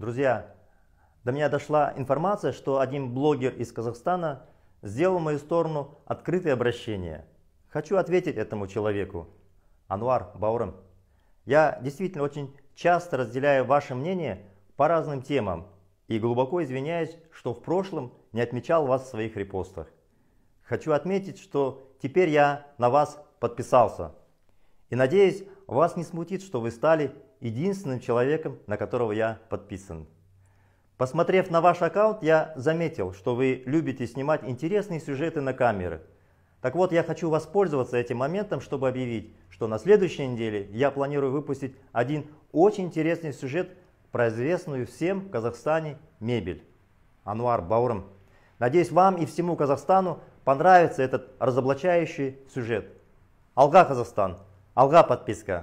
Друзья, до меня дошла информация, что один блогер из Казахстана сделал в мою сторону открытое обращение. Хочу ответить этому человеку. Анвар Баурым, я действительно очень часто разделяю ваше мнение по разным темам и глубоко извиняюсь, что в прошлом не отмечал вас в своих репостах. Хочу отметить, что теперь я на вас подписался. И надеюсь, вас не смутит, что вы стали единственным человеком, на которого я подписан. Посмотрев на ваш аккаунт, я заметил, что вы любите снимать интересные сюжеты на камеры. Так вот, я хочу воспользоваться этим моментом, чтобы объявить, что на следующей неделе я планирую выпустить один очень интересный сюжет про известную всем в Казахстане мебель. Ануар Бауром. Надеюсь, вам и всему Казахстану понравится этот разоблачающий сюжет. Алга, Казахстан! алға подписка